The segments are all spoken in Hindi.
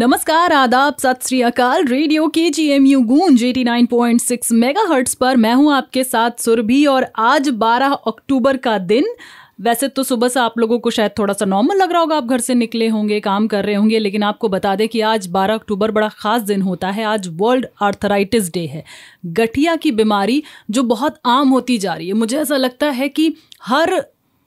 नमस्कार आदाब सत Shri Akal radio K G M U Goonj eighty nine point six megahertz पर मैं हूं आपके साथ सुरभि और आज 12 अक्टूबर का दिन वैसे तो सुबह से आप लोगों को शायद थोड़ा सा नॉर्मल लग रहा होगा आप घर से निकले होंगे काम कर रहे होंगे लेकिन आपको बता दें कि आज 12 अक्टूबर बड़ा ख़ास दिन होता है आज वर्ल्ड आर्थराइटिस डे है गठिया की बीमारी जो बहुत आम होती जा रही है मुझे ऐसा लगता है कि हर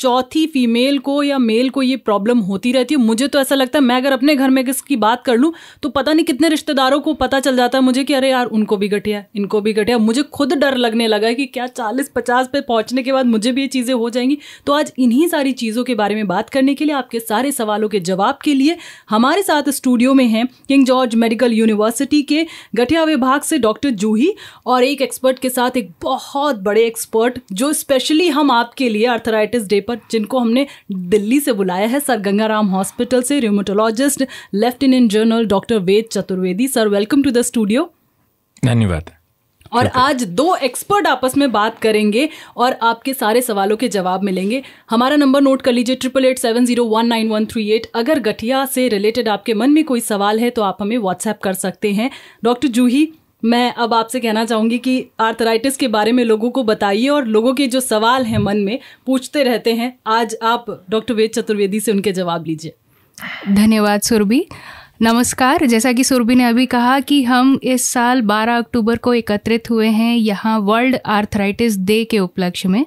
चौथी फीमेल को या मेल को ये प्रॉब्लम होती रहती है मुझे तो ऐसा लगता है मैं अगर अपने घर में किसकी बात कर लूँ तो पता नहीं कितने रिश्तेदारों को पता चल जाता है मुझे कि अरे यार उनको भी घटिया इनको भी घटिया मुझे खुद डर लगने लगा है कि क्या चालीस पचास पे पहुँचने के बाद मुझे भी ये चीज़ें हो जाएंगी तो आज इन्हीं सारी चीज़ों के बारे में बात करने के लिए आपके सारे सवालों के जवाब के लिए हमारे साथ स्टूडियो में हैं किंग जॉर्ज मेडिकल यूनिवर्सिटी के गठिया विभाग से डॉक्टर जूही और एक एक्सपर्ट के साथ एक बहुत बड़े एक्सपर्ट जो स्पेशली हम आपके लिए अर्थराइटिस डे पर जिनको हमने दिल्ली से बुलाया है सर गंगाराम हॉस्पिटल से rheumatologist lieutenant general doctor Ved Chaturvedi sir welcome to the studio धन्यवाद और आज दो एक्सपर्ट आपस में बात करेंगे और आपके सारे सवालों के जवाब मिलेंगे हमारा नंबर नोट कर लीजिए triple eight seven zero one nine one three eight अगर गठिया से रिलेटेड आपके मन में कोई सवाल है तो आप हमें व्हाट्सएप कर सकते हैं डॉक्टर जूही मैं अब आपसे कहना चाहूँगी कि आर्थराइटिस के बारे में लोगों को बताइए और लोगों के जो सवाल हैं मन में पूछते रहते हैं आज आप डॉक्टर वेद चतुर्वेदी से उनके जवाब लीजिए धन्यवाद सुरभि नमस्कार जैसा कि सुरभि ने अभी कहा कि हम इस साल 12 अक्टूबर को एकत्रित हुए हैं यहाँ वर्ल्ड आर्थराइटिस डे के उपलक्ष्य में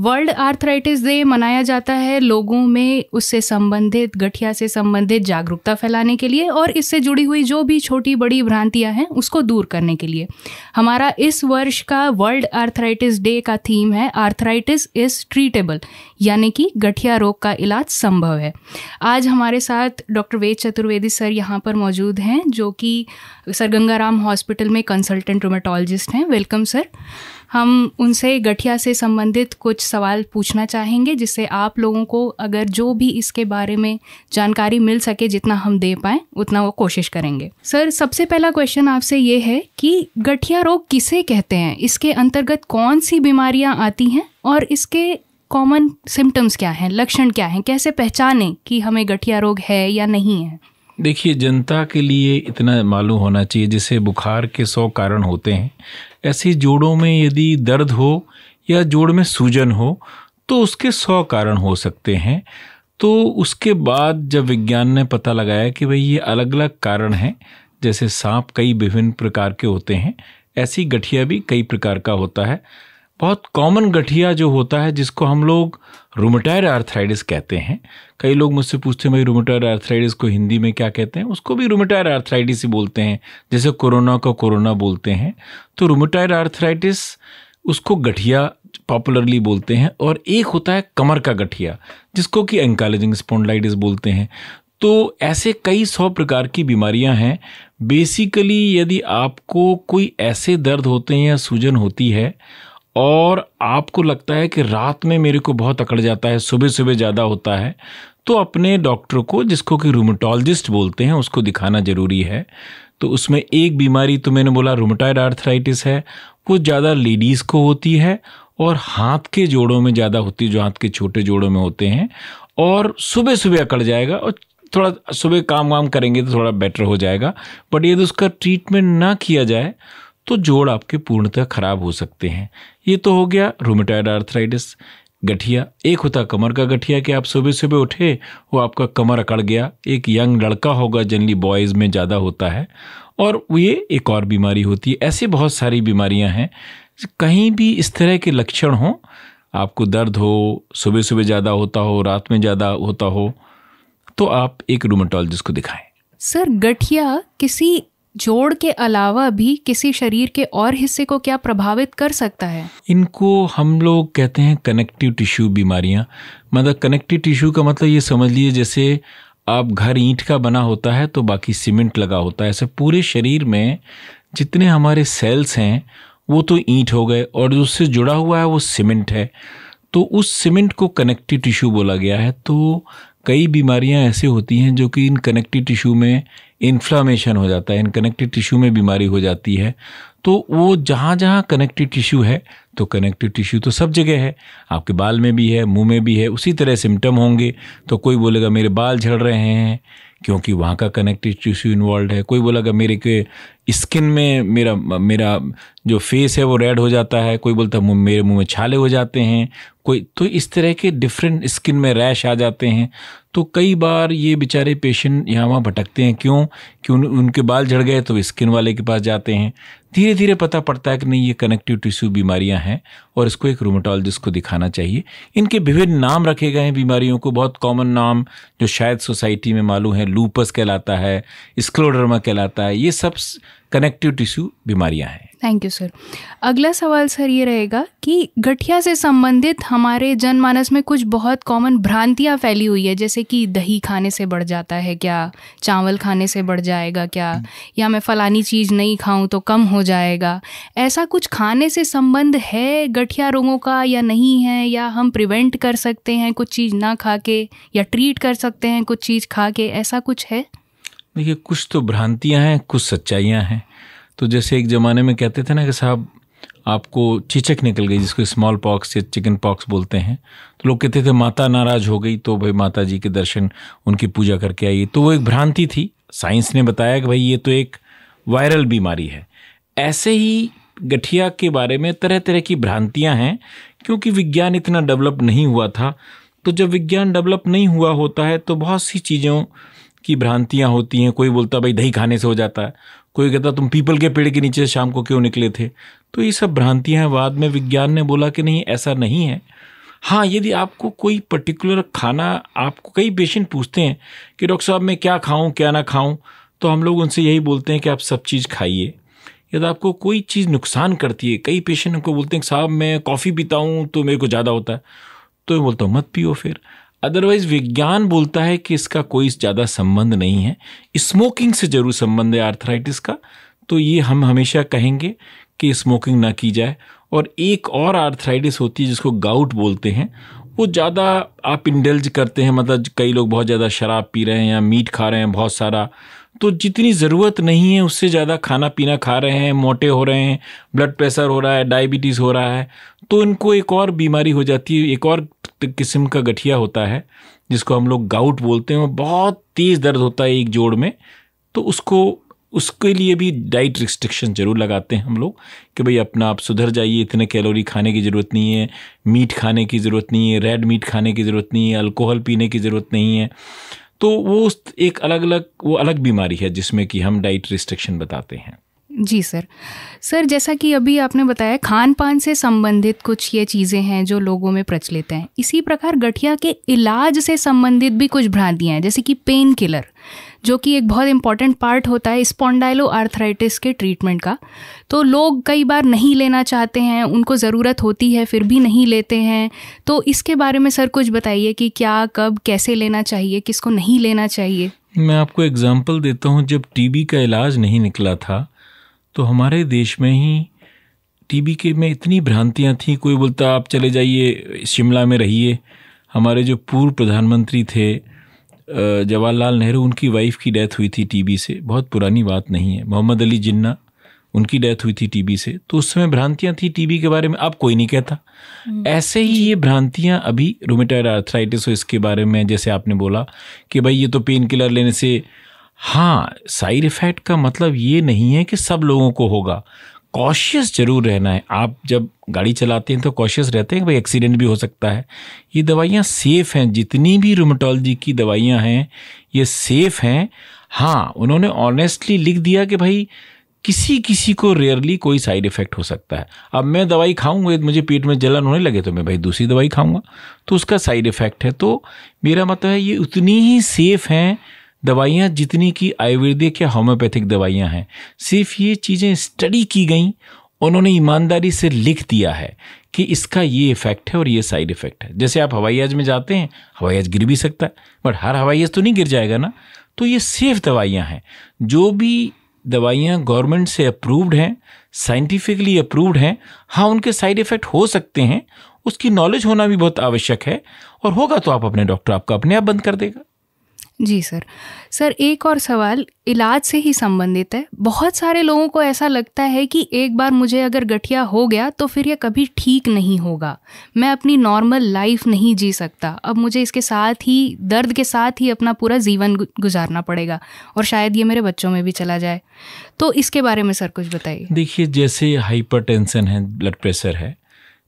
वर्ल्ड आर्थराइटिस डे मनाया जाता है लोगों में उससे संबंधित गठिया से संबंधित जागरूकता फैलाने के लिए और इससे जुड़ी हुई जो भी छोटी बड़ी भ्रांतियाँ हैं उसको दूर करने के लिए हमारा इस वर्ष का वर्ल्ड आर्थराइटिस डे का थीम है आर्थराइटिस इज़ ट्रीटेबल यानी कि गठिया रोग का इलाज संभव है आज हमारे साथ डॉक्टर वेद चतुर्वेदी सर यहाँ पर मौजूद हैं जो कि सर गंगाराम हॉस्पिटल में कंसल्टेंट रोमेटोलॉजिस्ट हैं वेलकम सर हम उनसे गठिया से संबंधित कुछ सवाल पूछना चाहेंगे जिससे आप लोगों को अगर जो भी इसके बारे में जानकारी मिल सके जितना हम दे पाएँ उतना वो कोशिश करेंगे सर सबसे पहला क्वेश्चन आपसे ये है कि गठिया रोग किसे कहते हैं इसके अंतर्गत कौन सी बीमारियाँ आती हैं और इसके कॉमन सिम्टम्स क्या हैं लक्षण क्या हैं कैसे पहचानें कि हमें गठिया रोग है या नहीं है देखिए जनता के लिए इतना मालूम होना चाहिए जैसे बुखार के सौ कारण होते हैं ऐसे जोड़ों में यदि दर्द हो या जोड़ में सूजन हो तो उसके सौ कारण हो सकते हैं तो उसके बाद जब विज्ञान ने पता लगाया कि भाई ये अलग अलग कारण हैं जैसे सांप कई विभिन्न प्रकार के होते हैं ऐसी गठिया भी कई प्रकार का होता है बहुत कॉमन गठिया जो होता है जिसको हम लोग रोमेटायर आर्थराइटिस कहते हैं कई लोग मुझसे पूछते हैं भाई रोमोटायर आर्थराइटिस को हिंदी में क्या कहते हैं उसको भी रोमेटायर आर्थराइटिस ही बोलते हैं जैसे कोरोना का कोरोना बोलते हैं तो रोमोटायर आर्थराइटिस उसको गठिया पॉपुलरली बोलते हैं और एक होता है कमर का गठिया जिसको कि एंकालेजिंग स्पोंडलाइटिस बोलते हैं तो ऐसे कई सौ प्रकार की बीमारियां हैं बेसिकली यदि आपको कोई ऐसे दर्द होते हैं या सूजन होती है और आपको लगता है कि रात में मेरे को बहुत अकड़ जाता है सुबह सुबह ज़्यादा होता है तो अपने डॉक्टर को जिसको कि रूमटोलॉजिस्ट बोलते हैं उसको दिखाना ज़रूरी है तो उसमें एक बीमारी तो मैंने बोला रूमटाइड आर्थराइटिस है वो ज़्यादा लेडीज़ को होती है और हाथ के जोड़ों में ज़्यादा होती है जो हाथ के छोटे जोड़ों में होते हैं और सुबह सुबह अकड़ जाएगा और थोड़ा सुबह काम वाम करेंगे तो थोड़ा बेटर हो जाएगा बट यदि उसका ट्रीटमेंट ना किया जाए तो जोड़ आपके पूर्णतः खराब हो सकते हैं ये तो हो गया रोमेटाइड आर्थराइटिस गठिया एक होता कमर का गठिया कि आप सुबह सुबह उठे वो आपका कमर अकड़ गया एक यंग लड़का होगा जनरली बॉयज़ में ज़्यादा होता है और ये एक और बीमारी होती है ऐसी बहुत सारी बीमारियां हैं कहीं भी इस तरह के लक्षण हों आपको दर्द हो सुबह सुबह ज़्यादा होता हो रात में ज़्यादा होता हो तो आप एक रूमेटोलॉजिस्ट को दिखाएं सर गठिया किसी जोड़ के अलावा भी किसी शरीर के और हिस्से को क्या प्रभावित कर सकता है इनको हम लोग कहते हैं कनेक्टिव टिश्यू बीमारियां मतलब कनेक्टिव टिश्यू का मतलब ये समझ लीजिए जैसे आप घर ईंट का बना होता है तो बाकी सीमेंट लगा होता है ऐसे पूरे शरीर में जितने हमारे सेल्स हैं वो तो ईंट हो गए और जो उससे जुड़ा हुआ है वो सीमेंट है तो उस सीमेंट को कनेक्टिव टिश्यू बोला गया है तो कई बीमारियां ऐसे होती हैं जो कि इन कनेक्टिव टिश्यू में इन्फ्लामेशन हो जाता है इन कनेक्टिव टिश्यू में बीमारी हो जाती है तो वो जहाँ जहाँ कनेक्टिव टिश्यू है तो कनेक्टिव टिश्यू तो सब जगह है आपके बाल में भी है मुंह में भी है उसी तरह सिम्टम होंगे तो कोई बोलेगा मेरे बाल झड़ रहे हैं क्योंकि वहाँ का कनेक्टिव टिश्यू इन्वॉल्व है कोई बोलेगा मेरे के स्किन में मेरा मेरा जो फेस है वो रेड हो जाता है कोई बोलता है मेरे मुंह में छाले हो जाते हैं कोई तो इस तरह के डिफरेंट स्किन में रैश आ जाते हैं तो कई बार ये बेचारे पेशेंट यहाँ वहाँ भटकते हैं क्यों क्यों उनके बाल झड़ गए तो स्किन वाले के पास जाते हैं धीरे धीरे पता पड़ता है कि नहीं ये कनेक्टिव टिश्यू बीमारियां हैं और इसको एक रोमेटोलॉजिस्ट को दिखाना चाहिए इनके विभिन्न नाम रखे गए हैं बीमारियों को बहुत कॉमन नाम जो शायद सोसाइटी में मालूम है लूपस कहलाता है स्क्लोडर्मा कहलाता है ये सब कनेक्टिव टिश्यू बीमारियां हैं थैंक यू सर अगला सवाल सर ये रहेगा कि गठिया से संबंधित हमारे जनमानस में कुछ बहुत कॉमन भ्रांतियाँ फैली हुई है जैसे कि दही खाने से बढ़ जाता है क्या चावल खाने से बढ़ जाएगा क्या हम्म। या मैं फलानी चीज़ नहीं खाऊं तो कम हो जाएगा ऐसा कुछ खाने से संबंध है गठिया रोगों का या नहीं है या हम प्रिवेंट कर सकते हैं कुछ चीज़ ना खा के या ट्रीट कर सकते हैं कुछ चीज़ खा के ऐसा कुछ है देखिए कुछ तो भ्रांतियाँ हैं कुछ सच्चाइयाँ हैं तो जैसे एक ज़माने में कहते थे ना कि साहब आपको चिचक निकल गई जिसको स्मॉल पॉक्स या चिकन पॉक्स बोलते हैं तो लोग कहते थे माता नाराज हो गई तो भाई माता जी के दर्शन उनकी पूजा करके आइए तो वो एक भ्रांति थी साइंस ने बताया कि भाई ये तो एक वायरल बीमारी है ऐसे ही गठिया के बारे में तरह तरह की भ्रांतियाँ हैं क्योंकि विज्ञान इतना डेवलप नहीं हुआ था तो जब विज्ञान डेवलप नहीं हुआ होता है तो बहुत सी चीज़ों की भ्रांतियाँ होती हैं कोई बोलता भाई दही खाने से हो जाता है कोई कहता तुम पीपल के पेड़ के नीचे शाम को क्यों निकले थे तो ये सब भ्रांतियाँ हैं बाद में विज्ञान ने बोला कि नहीं ऐसा नहीं है हाँ यदि आपको कोई पर्टिकुलर खाना आपको कई पेशेंट पूछते हैं कि डॉक्टर साहब मैं क्या खाऊं क्या ना खाऊं तो हम लोग उनसे यही बोलते हैं कि आप सब चीज़ खाइए यदि आपको कोई चीज़ नुकसान करती है कई पेशेंट हमको बोलते हैं साहब मैं कॉफ़ी पीता हूँ तो मेरे को ज़्यादा होता है तो मैं बोलता हूँ मत पियो फिर अदरवाइज विज्ञान बोलता है कि इसका कोई ज़्यादा संबंध नहीं है स्मोकिंग से जरूर संबंध है आर्थराइटिस का तो ये हम हमेशा कहेंगे कि स्मोकिंग ना की जाए और एक और आर्थराइटिस होती है जिसको गाउट बोलते हैं वो ज़्यादा आप इंडल्ज करते हैं मतलब कई लोग बहुत ज़्यादा शराब पी रहे हैं या मीट खा रहे हैं बहुत सारा तो जितनी ज़रूरत नहीं है उससे ज़्यादा खाना पीना खा रहे हैं मोटे हो रहे हैं ब्लड प्रेशर हो रहा है डायबिटीज़ हो रहा है तो इनको एक और बीमारी हो जाती है एक और किस्म का गठिया होता है जिसको हम लोग गाउट बोलते हैं बहुत तेज़ दर्द होता है एक जोड़ में तो उसको उसके लिए भी डाइट रिस्ट्रिक्शन ज़रूर लगाते हैं हम लोग कि भाई अपना आप सुधर जाइए इतने कैलोरी खाने की ज़रूरत नहीं है मीट खाने की ज़रूरत नहीं है रेड मीट खाने की ज़रूरत नहीं है अल्कोहल पीने की ज़रूरत नहीं है तो वो एक अलग अलग वो अलग बीमारी है जिसमें कि हम डाइट रिस्ट्रिक्शन बताते हैं जी सर सर जैसा कि अभी आपने बताया खान पान से संबंधित कुछ ये चीज़ें हैं जो लोगों में प्रचलित हैं इसी प्रकार गठिया के इलाज से संबंधित भी कुछ भ्रांतियाँ हैं जैसे कि पेन किलर जो कि एक बहुत इंपॉर्टेंट पार्ट होता है स्पॉन्डाइलो आर्थराइटिस के ट्रीटमेंट का तो लोग कई बार नहीं लेना चाहते हैं उनको ज़रूरत होती है फिर भी नहीं लेते हैं तो इसके बारे में सर कुछ बताइए कि क्या कब कैसे लेना चाहिए किसको नहीं लेना चाहिए मैं आपको एग्जाम्पल देता हूँ जब टीबी का इलाज नहीं निकला था तो हमारे देश में ही टीबी के में इतनी भ्रांतियाँ थीं कोई बोलता आप चले जाइए शिमला में रहिए हमारे जो पूर्व प्रधानमंत्री थे जवाहरलाल नेहरू उनकी वाइफ की डेथ हुई थी टीबी से बहुत पुरानी बात नहीं है मोहम्मद अली जिन्ना उनकी डेथ हुई थी टीबी से तो उस समय भ्रांतियाँ थी टीबी के बारे में अब कोई नहीं कहता हम्म। ऐसे ही ये भ्रांतियाँ अभी रोमेटाइड आर्थराइटिस इसके बारे में जैसे आपने बोला कि भाई ये तो पेन किलर लेने से हाँ साइड इफ़ेक्ट का मतलब ये नहीं है कि सब लोगों को होगा कॉशियस जरूर रहना है आप जब गाड़ी चलाते हैं तो कॉशियस रहते हैं कि भाई एक्सीडेंट भी हो सकता है ये दवाइयाँ सेफ़ हैं जितनी भी रोमेटोलॉजी की दवाइयाँ हैं ये सेफ़ हैं हाँ उन्होंने ऑनेस्टली लिख दिया कि भाई किसी किसी को रेयरली कोई साइड इफ़ेक्ट हो सकता है अब मैं दवाई खाऊंगा यदि मुझे पेट में जलन होने लगे तो मैं भाई दूसरी दवाई खाऊंगा तो उसका साइड इफ़ेक्ट है तो मेरा मतलब है ये उतनी ही सेफ़ हैं दवाइयाँ जितनी कि आयुर्वेदिक या होम्योपैथिक दवाइयाँ हैं सिर्फ ये चीज़ें स्टडी की गई उन्होंने ईमानदारी से लिख दिया है कि इसका ये इफेक्ट है और ये साइड इफेक्ट है जैसे आप हवाई जहाज में जाते हैं हवाई जहाज गिर भी सकता है बट हर हवाई जहाज तो नहीं गिर जाएगा ना तो ये सेफ दवाइयाँ हैं जो भी दवाइयाँ गवर्नमेंट से अप्रूव्ड हैं साइंटिफिकली अप्रूव्ड हैं हाँ उनके साइड इफ़ेक्ट हो सकते हैं उसकी नॉलेज होना भी बहुत आवश्यक है और होगा तो आप अपने डॉक्टर आपका अपने आप बंद कर देगा जी सर सर एक और सवाल इलाज से ही संबंधित है बहुत सारे लोगों को ऐसा लगता है कि एक बार मुझे अगर गठिया हो गया तो फिर यह कभी ठीक नहीं होगा मैं अपनी नॉर्मल लाइफ नहीं जी सकता अब मुझे इसके साथ ही दर्द के साथ ही अपना पूरा जीवन गुजारना पड़ेगा और शायद ये मेरे बच्चों में भी चला जाए तो इसके बारे में सर कुछ बताइए देखिए जैसे हाइपर है ब्लड प्रेशर है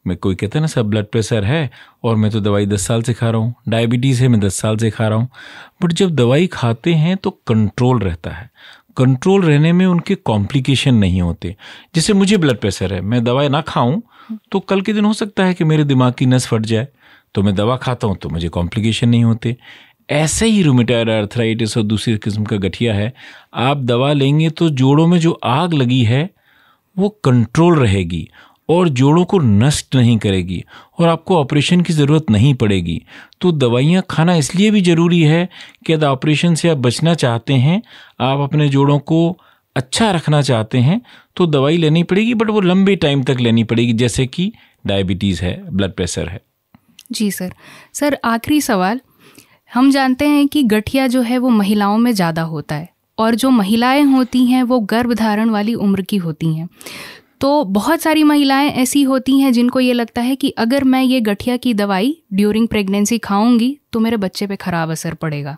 मैं कोई कहता है ना सर ब्लड प्रेशर है और मैं तो दवाई दस साल से खा रहा हूँ डायबिटीज़ है मैं दस साल से खा रहा हूँ बट जब दवाई खाते हैं तो कंट्रोल रहता है कंट्रोल रहने में उनके कॉम्प्लिकेशन नहीं होते जैसे मुझे ब्लड प्रेशर है मैं दवाई ना खाऊं तो कल के दिन हो सकता है कि मेरे दिमाग की नस फट जाए तो मैं दवा खाता हूं तो मुझे कॉम्प्लिकेशन नहीं होते ऐसे ही रूमेटाइड आर्थराइटिस और दूसरी किस्म का गठिया है आप दवा लेंगे तो जोड़ों में जो आग लगी है वो कंट्रोल रहेगी और जोड़ों को नष्ट नहीं करेगी और आपको ऑपरेशन की ज़रूरत नहीं पड़ेगी तो दवाइयाँ खाना इसलिए भी ज़रूरी है कि यदि ऑपरेशन से आप बचना चाहते हैं आप अपने जोड़ों को अच्छा रखना चाहते हैं तो दवाई लेनी पड़ेगी बट वो लंबे टाइम तक लेनी पड़ेगी जैसे कि डायबिटीज़ है ब्लड प्रेशर है जी सर सर आखिरी सवाल हम जानते हैं कि गठिया जो है वो महिलाओं में ज़्यादा होता है और जो महिलाएं होती हैं वो गर्भधारण वाली उम्र की होती हैं तो बहुत सारी महिलाएं ऐसी होती हैं जिनको ये लगता है कि अगर मैं ये गठिया की दवाई ड्यूरिंग प्रेगनेंसी खाऊंगी तो मेरे बच्चे पे ख़राब असर पड़ेगा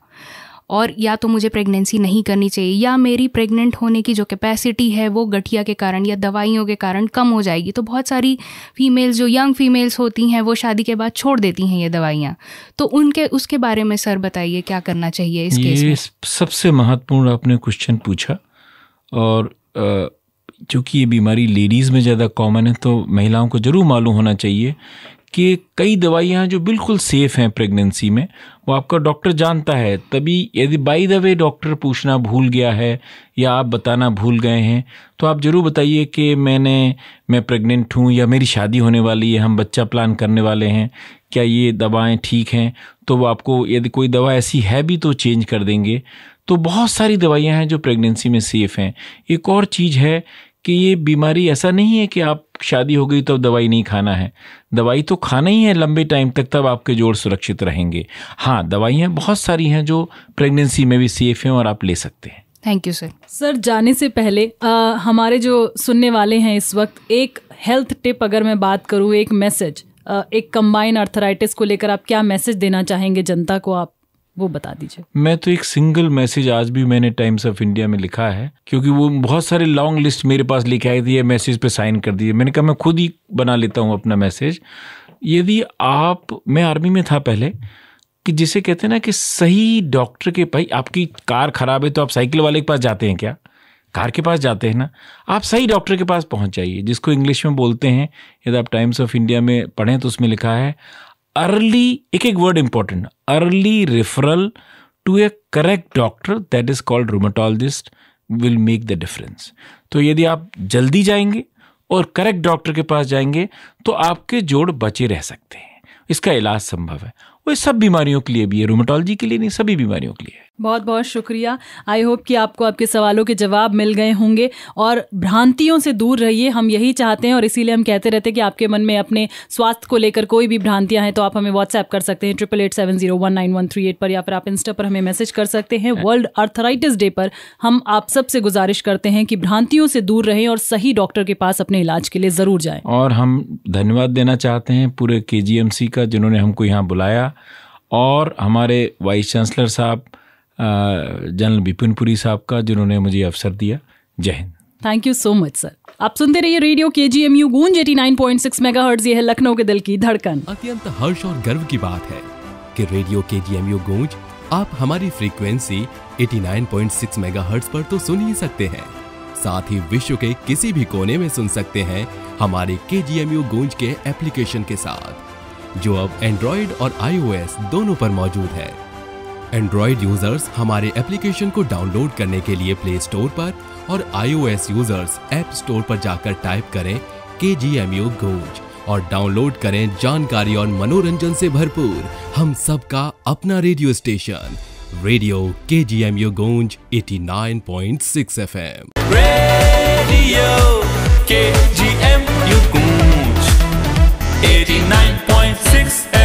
और या तो मुझे प्रेगनेंसी नहीं करनी चाहिए या मेरी प्रेग्नेंट होने की जो कैपेसिटी है वो गठिया के कारण या दवाइयों के कारण कम हो जाएगी तो बहुत सारी फीमेल्स जो यंग फीमेल्स होती हैं वो शादी के बाद छोड़ देती हैं ये दवाइयाँ तो उनके उसके बारे में सर बताइए क्या करना चाहिए इस केस में सबसे महत्वपूर्ण आपने क्वेश्चन पूछा और आ, चूँकि ये बीमारी लेडीज़ में ज़्यादा कॉमन है तो महिलाओं को ज़रूर मालूम होना चाहिए कि कई दवाइयाँ जो बिल्कुल सेफ़ हैं प्रेगनेंसी में वो आपका डॉक्टर जानता है तभी यदि बाई द वे डॉक्टर पूछना भूल गया है या आप बताना भूल गए हैं तो आप ज़रूर बताइए कि मैंने मैं प्रेग्नेंट हूँ या मेरी शादी होने वाली है हम बच्चा प्लान करने वाले हैं क्या ये दवाएं ठीक हैं तो वो आपको यदि कोई दवा ऐसी है भी तो चेंज कर देंगे तो बहुत सारी दवाइयां हैं जो प्रेगनेंसी में सेफ़ हैं एक और चीज़ है कि ये बीमारी ऐसा नहीं है कि आप शादी हो गई तो दवाई नहीं खाना है दवाई तो खाना ही है लंबे टाइम तक तब आपके जोड़ सुरक्षित रहेंगे हाँ दवाइयाँ बहुत सारी हैं जो प्रेगनेंसी में भी सेफ़ हैं और आप ले सकते हैं थैंक यू सर सर जाने से पहले आ, हमारे जो सुनने वाले हैं इस वक्त एक हेल्थ टिप अगर मैं बात करूँ एक मैसेज एक कंबाइन अर्थराइटिस को लेकर आप क्या मैसेज देना चाहेंगे जनता को आप वो बता दीजिए मैं तो एक सिंगल मैसेज आज भी मैंने टाइम्स ऑफ इंडिया में लिखा है क्योंकि वो बहुत सारे लॉन्ग लिस्ट मेरे पास लिखे आए थे मैसेज पे साइन कर दिए मैंने कहा मैं खुद ही बना लेता हूँ अपना मैसेज यदि आप मैं आर्मी में था पहले कि जिसे कहते हैं ना कि सही डॉक्टर के भाई आपकी कार खराब है तो आप साइकिल वाले के पास जाते हैं क्या कार के पास जाते हैं ना आप सही डॉक्टर के पास पहुंच जाइए जिसको इंग्लिश में बोलते हैं यदि आप टाइम्स ऑफ इंडिया में पढ़ें तो उसमें लिखा है अर्ली एक एक word important early referral to a correct doctor that is called rheumatologist will make the difference तो यदि आप जल्दी जाएंगे और करेक्ट डॉक्टर के पास जाएंगे तो आपके जोड़ बचे रह सकते हैं इसका इलाज संभव है वो सब बीमारियों के लिए भी है रोमाटोलॉजी के लिए नहीं सभी बीमारियों के लिए बहुत बहुत शुक्रिया आई होप कि आपको आपके सवालों के जवाब मिल गए होंगे और भ्रांतियों से दूर रहिए हम यही चाहते हैं और इसीलिए हम कहते रहते हैं कि आपके मन में अपने स्वास्थ्य को लेकर कोई भी भ्रांतियां हैं तो आप हमें व्हाट्सएप कर सकते हैं triple eight seven zero one nine one three eight पर या फिर आप इंस्टा पर हमें मैसेज कर सकते हैं वर्ल्ड अर्थराइटिस डे पर हम आप सबसे गुजारिश करते हैं कि भ्रांतियों से दूर रहें और सही डॉक्टर के पास अपने इलाज के लिए ज़रूर जाएँ और हम धन्यवाद देना चाहते हैं पूरे के का जिन्होंने हमको यहाँ बुलाया और हमारे वाइस चांसलर साहब जनरल बिपिन पुरी साहब का जिन्होंने मुझे अवसर दिया जय Hind thank you so much sir आप सुनते रहिए radio K G M U Goonj eighty nine point six megahertz है लखनऊ के दिल की धड़कन अत्यंत हर्ष और गर्व की बात है कि radio K G M U गूंज आप हमारी फ्रीक्वेंसी मेगा हर्ट पर तो सुन ही सकते हैं साथ ही विश्व के किसी भी कोने में सुन सकते हैं हमारे के जी एम यू गूंज के एप्लीकेशन के साथ जो अब एंड्रॉइड और एस दोनों पर मौजूद है एंड्रॉइड यूजर्स हमारे एप्लीकेशन को डाउनलोड करने के लिए प्ले स्टोर पर और आईओएस यूजर्स ऐप स्टोर पर जाकर टाइप करें K G M U Goonj और डाउनलोड करें जानकारी और मनोरंजन से भरपूर हम सबका अपना radio station radio K G M U goes at nine point six F M radio K G M U goes at nine point six